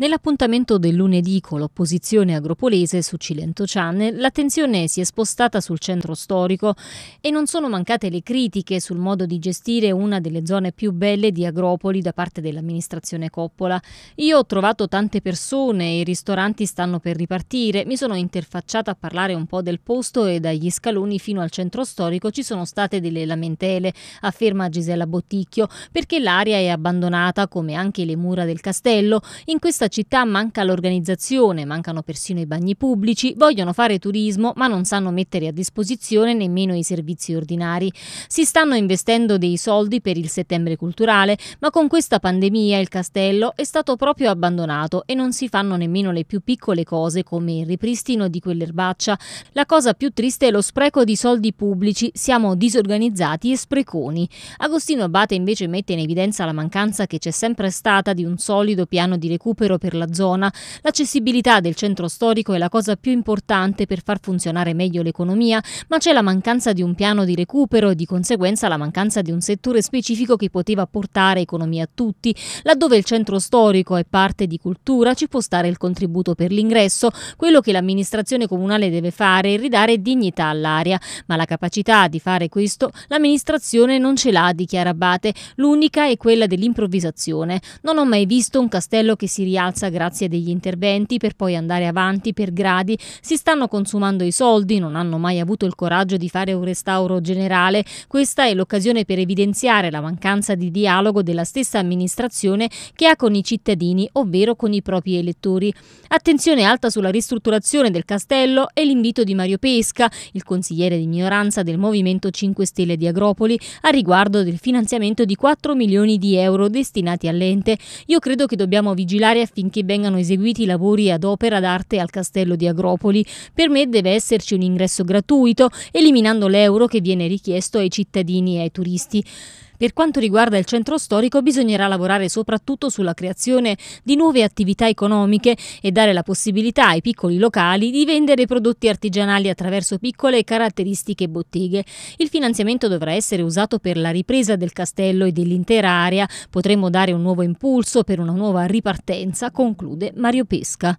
Nell'appuntamento del lunedì con l'opposizione agropolese su Cilento Channel, l'attenzione si è spostata sul centro storico e non sono mancate le critiche sul modo di gestire una delle zone più belle di Agropoli da parte dell'amministrazione Coppola. Io ho trovato tante persone, i ristoranti stanno per ripartire, mi sono interfacciata a parlare un po' del posto e dagli scaloni fino al centro storico ci sono state delle lamentele, afferma Gisella Botticchio, perché l'area è abbandonata come anche le mura del castello. In questa città manca l'organizzazione, mancano persino i bagni pubblici, vogliono fare turismo ma non sanno mettere a disposizione nemmeno i servizi ordinari. Si stanno investendo dei soldi per il settembre culturale, ma con questa pandemia il castello è stato proprio abbandonato e non si fanno nemmeno le più piccole cose come il ripristino di quell'erbaccia. La cosa più triste è lo spreco di soldi pubblici, siamo disorganizzati e spreconi. Agostino Abate invece mette in evidenza la mancanza che c'è sempre stata di un solido piano di recupero per la zona. L'accessibilità del centro storico è la cosa più importante per far funzionare meglio l'economia, ma c'è la mancanza di un piano di recupero e di conseguenza la mancanza di un settore specifico che poteva portare economia a tutti. Laddove il centro storico è parte di cultura ci può stare il contributo per l'ingresso. Quello che l'amministrazione comunale deve fare è ridare dignità all'area, ma la capacità di fare questo l'amministrazione non ce l'ha, dichiara Abate. L'unica è quella dell'improvvisazione. Non ho mai visto un castello che si riapre rialza grazie degli interventi per poi andare avanti per gradi, si stanno consumando i soldi, non hanno mai avuto il coraggio di fare un restauro generale, questa è l'occasione per evidenziare la mancanza di dialogo della stessa amministrazione che ha con i cittadini, ovvero con i propri elettori. Attenzione alta sulla ristrutturazione del castello e l'invito di Mario Pesca, il consigliere di minoranza del Movimento 5 Stelle di Agropoli, a riguardo del finanziamento di 4 milioni di euro destinati all'ente. Io credo che dobbiamo vigilare affinché vengano eseguiti i lavori ad opera d'arte al castello di Agropoli. Per me deve esserci un ingresso gratuito, eliminando l'euro che viene richiesto ai cittadini e ai turisti. Per quanto riguarda il centro storico bisognerà lavorare soprattutto sulla creazione di nuove attività economiche e dare la possibilità ai piccoli locali di vendere prodotti artigianali attraverso piccole e caratteristiche botteghe. Il finanziamento dovrà essere usato per la ripresa del castello e dell'intera area. Potremmo dare un nuovo impulso per una nuova ripartenza, conclude Mario Pesca.